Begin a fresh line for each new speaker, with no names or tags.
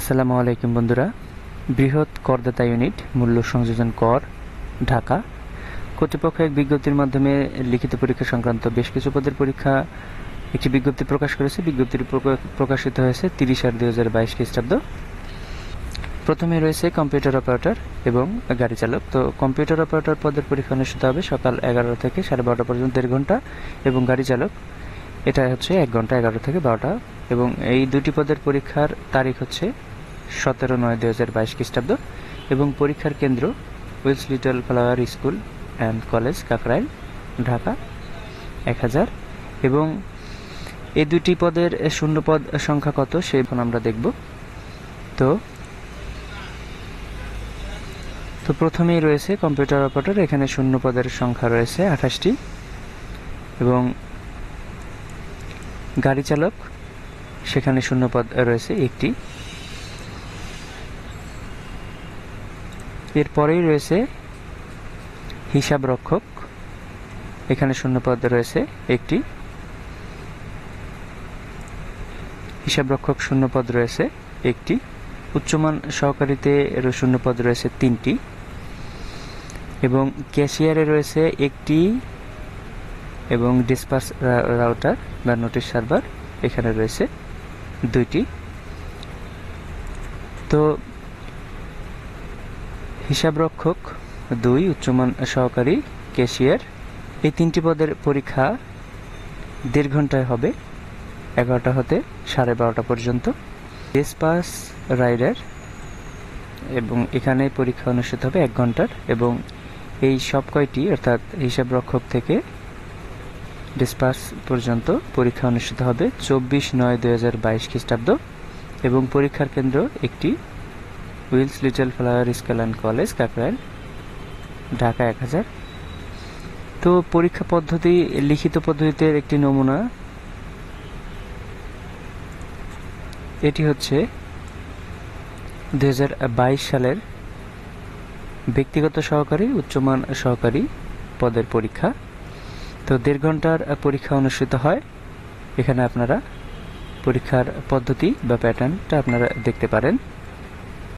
আসসালামু আলাইকুম বন্ধুরা বৃহৎ করদাতা ইউনিট মূল্য সংযোজন কর ঢাকা কর্তৃপক্ষ এক বিজ্ঞপ্তির মাধ্যমে লিখিত পরীক্ষা সংক্রান্ত বেশ কিছু পদের পরীক্ষা একটি বিজ্ঞপ্তি প্রকাশ করেছে বিজ্ঞপ্তি প্রকাশিত হয়েছে তিরিশ আট দুই হাজার বাইশ খ্রিস্টাব্দ প্রথমে রয়েছে কম্পিউটার অপারেটর এবং গাড়ি চালক তো কম্পিউটার অপারেটর পদের পরীক্ষা অনুষ্ঠিত হবে সকাল এগারোটা থেকে সাড়ে বারোটা পর্যন্ত দেড় ঘন্টা এবং গাড়ি চালক এটা হচ্ছে এক ঘন্টা এগারো থেকে বারোটা এবং এই দুটি পদের পরীক্ষার তারিখ হচ্ছে সতেরো নয় দুই হাজার বাইশ খ্রিস্টাব্দ এবং পরীক্ষার কেন্দ্র Wills little flower school and college Kakrail Dhaka এক হাজার এবং এই দুটি পদের শূন্যপদ সংখ্যা কত সেই আমরা দেখব তো তো প্রথমেই রয়েছে কম্পিউটার অপারেটর এখানে শূন্য পদের সংখ্যা রয়েছে আঠাশটি এবং গাড়ি চালক সেখানে শূন্যপদ রয়েছে একটি এরপরেই রয়েছে হিসাব রক্ষক এখানে শূন্যপদ রয়েছে একটি হিসাবরক্ষক শূন্যপদ রয়েছে একটি উচ্চমান সহকারীতে শূন্যপদ রয়েছে তিনটি এবং ক্যাশিয়ারে রয়েছে একটি এবং ডিসপার্স রাউটার বা নোটিশ সার্ভার এখানে রয়েছে দুইটি তো হিসাবরক্ষক দুই উচ্চমান সহকারী ক্যাশিয়ার এই তিনটি পদের পরীক্ষা দেড় ঘন্টায় হবে এগারোটা হতে সাড়ে বারোটা পর্যন্ত ডিসপাস রাইডার এবং এখানে পরীক্ষা অনুষ্ঠিত হবে এক ঘন্টার এবং এই সব কয়টি অর্থাৎ হিসাবরক্ষক থেকে ডিসপার্স পর্যন্ত পরীক্ষা অনুষ্ঠিত হবে চব্বিশ নয় দুই হাজার বাইশ খ্রিস্টাব্দ এবং পরীক্ষার কেন্দ্র একটি Wills little flower school and college Kakrail Dhaka এক হাজার তো পরীক্ষা পদ্ধতি লিখিত পদ্ধতিতে একটি নমুনা এটি হচ্ছে দু সালের ব্যক্তিগত সহকারী উচ্চমান সহকারী পদের পরীক্ষা তো দেড় ঘন্টার পরীক্ষা অনুষ্ঠিত হয় এখানে আপনারা পরীক্ষার পদ্ধতি বা প্যাটার্নটা আপনারা দেখতে পারেন